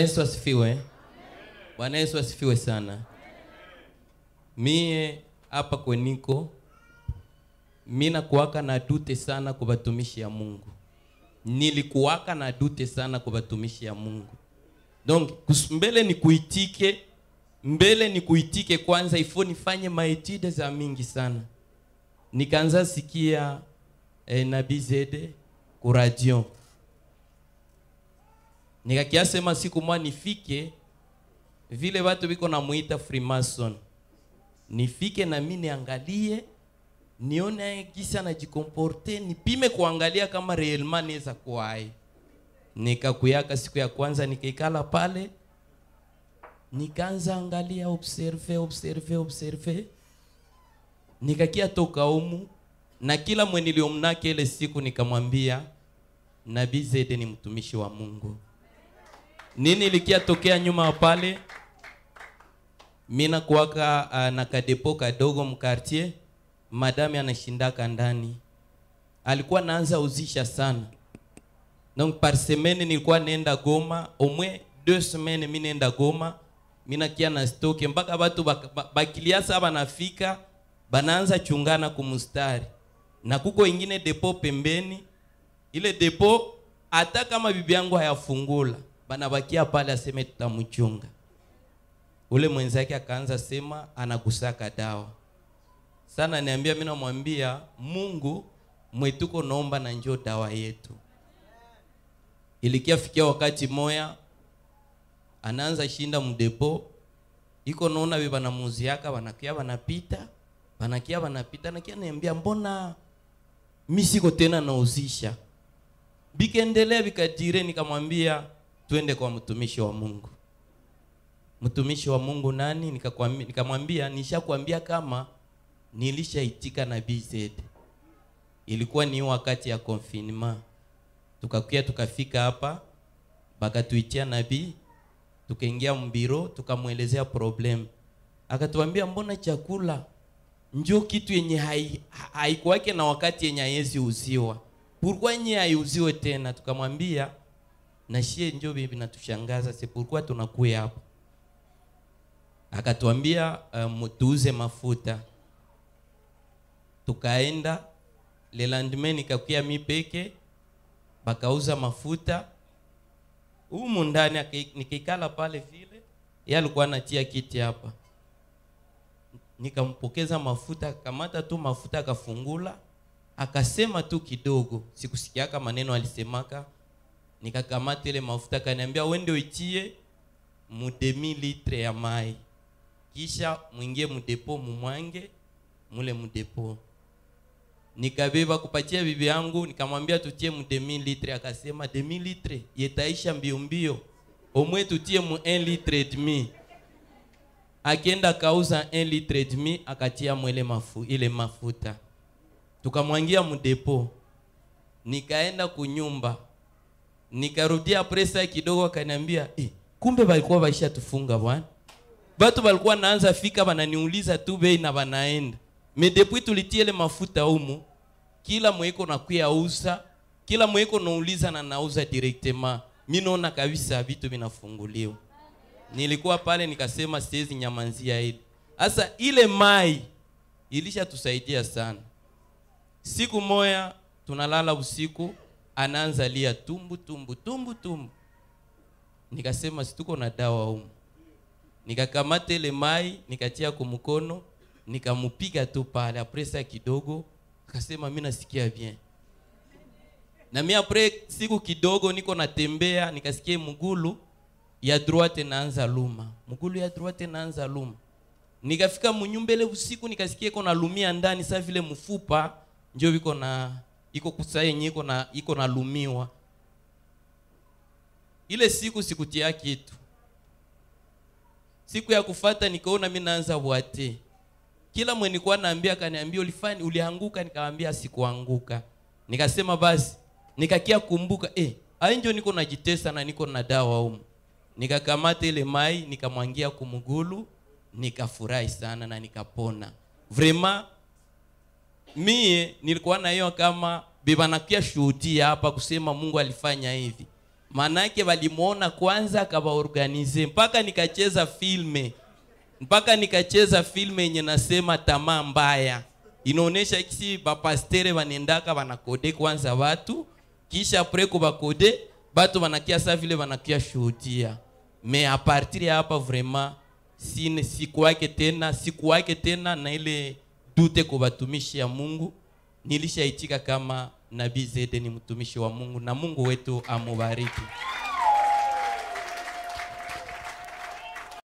Yesu asifiwe. Bwana Yesu asifiwe sana. Mie hapa kweniko mina kuwaka na dute sana kwa ya Mungu, nilikuwaka na dute sana kwa batumishi ya Mungu. Donc mbele ni kuitike, mbele ni kuitike kwanza, ifo nifanye maetide za mingi sana. Nikaanza sikia eh, Nabii Zede ku nikakiasema siku mwa nifike vile watu biko namuita Freemason, nifike na mimi niangalie nione kisa najikomporte, nipime kuangalia kama realement niweza kuwa hai. Nikakuyaka siku ya kwanza, nikaikala pale, nikaanza angalia, observe observe observe, nikakia toka umu na kila mwenye niliomnake ile siku nikamwambia, Nabii Zede ni mtumishi wa Mungu nini tokea nyuma pale mina kuwaka uh, ah, na kadepo kadogo mkartier madami anashindaka ndani alikuwa naanza uzisha sana donc par semaine nilikuwa nenda goma omwe deux semaine mi nenda goma mi na stoke mpaka batu bakiliasa banafika banaanza chungana kumustari na kuko ingine depo pembeni ile depo hata kama bibi yangu hayafungula banabakia pale, aseme tutamchunga. Ule mwenzake akaanza sema anakusaka dawa sana, niambia mimi, namwambia Mungu mwetuko, naomba na njoo dawa yetu. Ilikia fikia wakati moya anaanza shinda mdepo iko naona we banamuziaka banakia banapita banakia banapita nakia niambia mbona mi siko tena nauzisha, bikendelea bikajire, nikamwambia twende kwa mtumishi wa Mungu. Mtumishi wa Mungu nani? Nikamwambia, nishakwambia kama nilishaitika na BZ. Ilikuwa ni wakati ya confinement, tukakuya tukafika hapa, bakatuitia nabii, tukaingia mbiro, tukamwelezea problem, akatuambia mbona chakula njo kitu yenye haikuwake hai na wakati yenye haiwezi uziwa, purkwa yenye haiuziwe tena. Tukamwambia na shie njo bibi vinatushangaza, sepurkuwa tunakuya hapo. Akatuambia um, tuuze mafuta, tukaenda le lendemain nikakuya mi peke, bakauza mafuta humu ndani. Nikikala pale vile, yeye alikuwa anatia kiti hapa, nikampokeza mafuta, akamata tu mafuta, akafungula akasema tu kidogo, sikusikiaka maneno alisemaka nikakamata ile mafuta, kaniambia wende uitie mu demi litre ya mai, kisha mwingie mudepo mumwange mule mudepo. Nikabeba kupatia bibi yangu, nikamwambia tutie mu demi litre, akasema demi litre yetaisha mbio mbio, omwe tutie mu 1 litre demi. Akienda kauza 1 litre demi, akatia mwele mafu, ile mafuta tukamwangia mudepo. Nikaenda kunyumba Nikarudia presa kidogo, akaniambia eh, kumbe walikuwa waisha tufunga bwana. Watu walikuwa naanza fika, wananiuliza tu bei na wanaenda. Me depuis tulitie ile mafuta humu, kila mweko na kuyauza, kila mweko nauliza na nauza directement. Mimi naona kabisa vitu vinafunguliwa. Nilikuwa pale nikasema siwezi nyamanzia hili. Sasa ile mai ilishatusaidia sana. Siku moya tunalala usiku anaanza lia tumbu tumbu tumbu tumbu. Nikasema situko na dawa humu, nikakamata ile mai nikatia kwa mkono nikamupiga tu pale, apresa kidogo akasema mimi nasikia bien. Na mimi apre siku kidogo niko natembea, nikasikia mgulu ya droite naanza luma, mgulu ya droite naanza luma. Nikafika munyumba ile usiku, nikasikia iko nalumia ndani, saa vile mfupa njo viko na iko kusaini iko na iko na lumiwa ile siku sikutia kitu siku ya kufata nikaona mimi naanza wate kila mwe nilikuwa naambia kaniambia ulifani ulianguka nikamwambia sikuanguka nikasema basi nikakia kumbuka eh hai ndio niko najitesa na niko na dawa huko nikakamata ile mai nikamwangia kumugulu nikafurahi sana na nikapona vraiment mie nilikuwa na hiyo kama bibanakia shuhudia hapa kusema Mungu alifanya hivi. Maana yake walimuona kwanza akawaorganize mpaka nikacheza filme mpaka nikacheza filme yenye nasema tamaa mbaya. Inaonesha kisi bapastere wanendaka wanakode kwanza watu kisha preko kubakode batu wanakia sa vile wanakia shuhudia. Me a ya hapa vraiment sine siku yake tena siku yake tena na ile tute kwa watumishi ya Mungu. Nilishaitika kama nabii Zede ni mtumishi wa Mungu, na Mungu wetu amubariki.